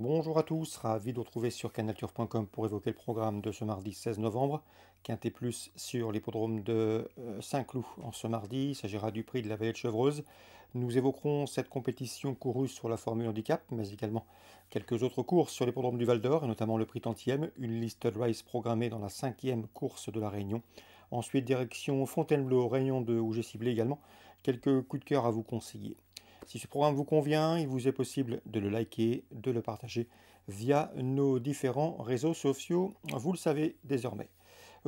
Bonjour à tous, ravi de vous retrouver sur CanNature.com pour évoquer le programme de ce mardi 16 novembre. Quintet Plus sur l'hippodrome de euh, Saint-Cloud en ce mardi, il s'agira du prix de la Vallée de Chevreuse. Nous évoquerons cette compétition courue sur la Formule Handicap, mais également quelques autres courses sur l'hippodrome du Val d'Or, et notamment le prix Tantième, une liste race programmée dans la cinquième course de la Réunion. Ensuite, direction Fontainebleau, Réunion de où j'ai ciblé également quelques coups de cœur à vous conseiller. Si ce programme vous convient, il vous est possible de le liker, de le partager via nos différents réseaux sociaux. Vous le savez désormais.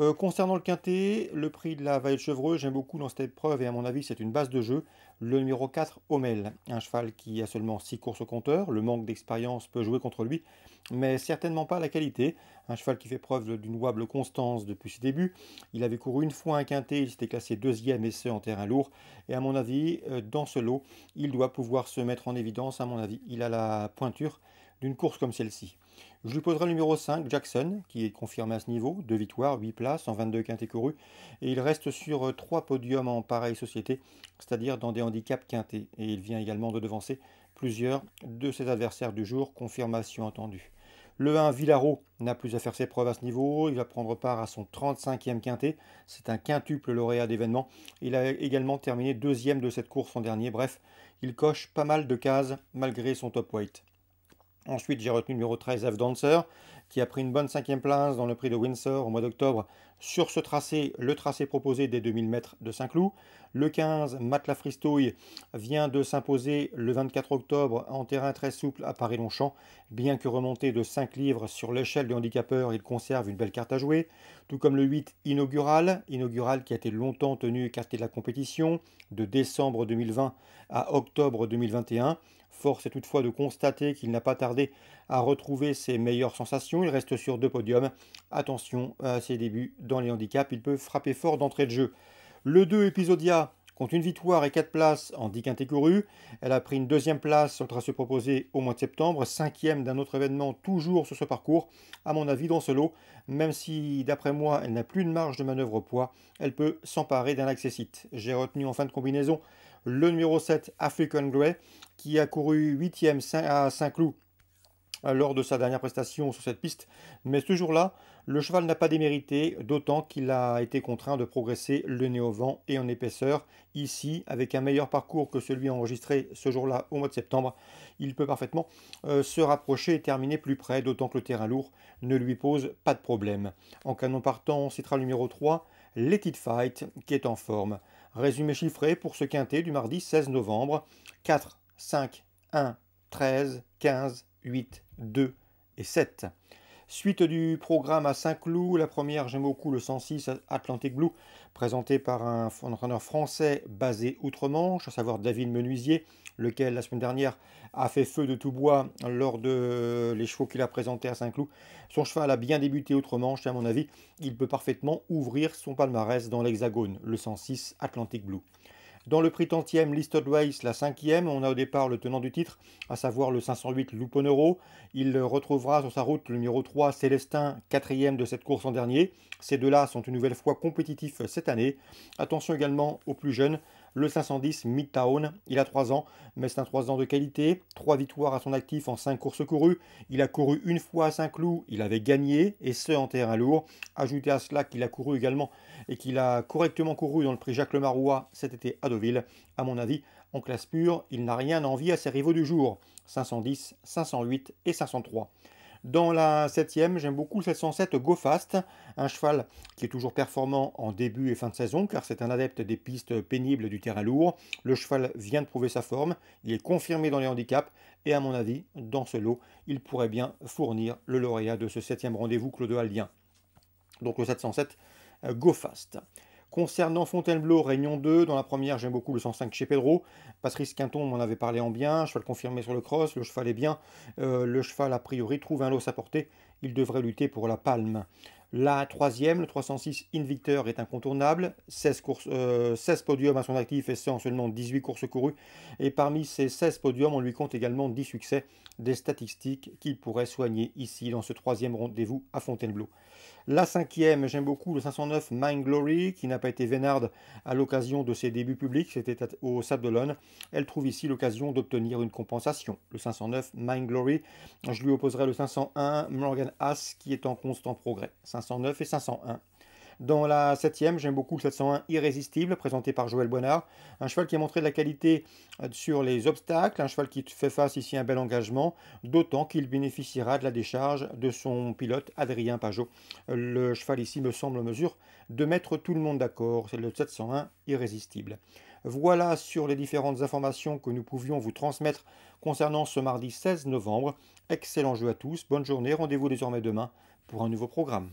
Euh, concernant le quintet, le prix de la Vaille Chevreux, j'aime beaucoup dans cette épreuve et à mon avis c'est une base de jeu. Le numéro 4, Homel, un cheval qui a seulement 6 courses au compteur, le manque d'expérience peut jouer contre lui, mais certainement pas la qualité. Un cheval qui fait preuve d'une louable constance depuis ses débuts. Il avait couru une fois un quintet, il s'était classé deuxième et ce en terrain lourd. Et à mon avis, euh, dans ce lot, il doit pouvoir se mettre en évidence. À mon avis, il a la pointure d'une course comme celle-ci. Je lui poserai le numéro 5, Jackson, qui est confirmé à ce niveau, Deux victoires, 8 places, 122 quintés courus, et il reste sur euh, trois podiums en pareille société, c'est-à-dire dans des handicaps quintés, et il vient également de devancer plusieurs de ses adversaires du jour, confirmation entendue. Le 1, Villaro, n'a plus à faire ses preuves à ce niveau. Il va prendre part à son 35e quintet. C'est un quintuple lauréat d'événements. Il a également terminé deuxième de cette course en dernier. Bref, il coche pas mal de cases malgré son top weight. Ensuite, j'ai retenu le numéro 13, F Dancer, qui a pris une bonne cinquième place dans le prix de Windsor au mois d'octobre sur ce tracé, le tracé proposé des 2000 mètres de Saint-Cloud. Le 15, Matt vient de s'imposer le 24 octobre en terrain très souple à Paris-Longchamp. Bien que remonté de 5 livres sur l'échelle du handicapeurs, il conserve une belle carte à jouer. Tout comme le 8, Inaugural, Inaugural qui a été longtemps tenu écarté de la compétition, de décembre 2020 à octobre 2021. Force est toutefois de constater qu'il n'a pas tardé à retrouver ses meilleures sensations. Il reste sur deux podiums. Attention à ses débuts dans les handicaps, il peut frapper fort d'entrée de jeu. Le 2 Episodia compte une victoire et quatre places en 10 quintés courues Elle a pris une deuxième place sur le se proposé au mois de septembre, cinquième d'un autre événement toujours sur ce parcours. À mon avis, dans ce lot, même si d'après moi elle n'a plus de marge de manœuvre au poids, elle peut s'emparer d'un accessite. J'ai retenu en fin de combinaison le numéro 7 African Grey, qui a couru 8e à Saint-Cloud euh, lors de sa dernière prestation sur cette piste. Mais ce jour-là, le cheval n'a pas démérité, d'autant qu'il a été contraint de progresser le nez au vent et en épaisseur. Ici, avec un meilleur parcours que celui enregistré ce jour-là au mois de septembre, il peut parfaitement euh, se rapprocher et terminer plus près, d'autant que le terrain lourd ne lui pose pas de problème. En canon partant, on citera numéro 3, Let Fight, qui est en forme. Résumé chiffré pour ce quintet du mardi 16 novembre 4 5, 1, 13, 15, 8, 2 et 7. Suite du programme à Saint-Cloud, la première, j'aime beaucoup le 106 Atlantic Blue, présenté par un entraîneur français basé outre-Manche, à savoir David Menuisier, lequel la semaine dernière a fait feu de tout bois lors de euh, les chevaux qu'il a présentés à Saint-Cloud. Son cheval a bien débuté outre-Manche, et à mon avis, il peut parfaitement ouvrir son palmarès dans l'Hexagone, le 106 Atlantic Blue. Dans le prix 10e, Listed Race, la cinquième, on a au départ le tenant du titre, à savoir le 508 Luponero. Il retrouvera sur sa route le numéro 3 Célestin, 4e de cette course en dernier. Ces deux-là sont une nouvelle fois compétitifs cette année. Attention également aux plus jeunes, le 510 Midtown. Il a 3 ans, mais c'est un 3 ans de qualité. 3 victoires à son actif en 5 courses courues. Il a couru une fois à Saint-Cloud, il avait gagné, et ce en terrain lourd. Ajoutez à cela qu'il a couru également et qu'il a correctement couru dans le prix Jacques Lemarois cet été à Deauville. À mon avis, en classe pure, il n'a rien envie à ses rivaux du jour. 510, 508 et 503. Dans la septième, j'aime beaucoup le 707 Go Fast, un cheval qui est toujours performant en début et fin de saison car c'est un adepte des pistes pénibles du terrain lourd. Le cheval vient de prouver sa forme, il est confirmé dans les handicaps et à mon avis, dans ce lot, il pourrait bien fournir le lauréat de ce septième rendez-vous Claude Allien. Donc le 707 euh, Go Fast. Concernant Fontainebleau, Réunion 2, dans la première, j'aime beaucoup le 105 chez Pedro. Patrice Quinton m'en avait parlé en bien, Je le confirmé sur le cross, le cheval est bien. Euh, le cheval, a priori, trouve un lot à portée. Il devrait lutter pour la palme. La troisième, le 306 Invictor, est incontournable. 16, courses, euh, podiums à son actif et 100 seulement 18 courses courues. Et parmi ces 16 podiums, on lui compte également 10 succès, des statistiques qu'il pourrait soigner ici dans ce troisième rendez-vous à Fontainebleau. La cinquième, j'aime beaucoup le 509 Mind Glory, qui n'a pas été vénarde à l'occasion de ses débuts publics, c'était au Sable d'Olonne. Elle trouve ici l'occasion d'obtenir une compensation. Le 509 Mind Glory, je lui opposerai le 501 Morgan Haas, qui est en constant progrès. 509 et 501. Dans la septième, j'aime beaucoup le 701 Irrésistible, présenté par Joël Bonnard. Un cheval qui a montré de la qualité euh, sur les obstacles, un cheval qui fait face ici à un bel engagement, d'autant qu'il bénéficiera de la décharge de son pilote Adrien Pajot. Le cheval ici me semble en mesure de mettre tout le monde d'accord. C'est le 701 Irrésistible. Voilà sur les différentes informations que nous pouvions vous transmettre concernant ce mardi 16 novembre. Excellent jeu à tous, bonne journée, rendez-vous désormais demain pour un nouveau programme.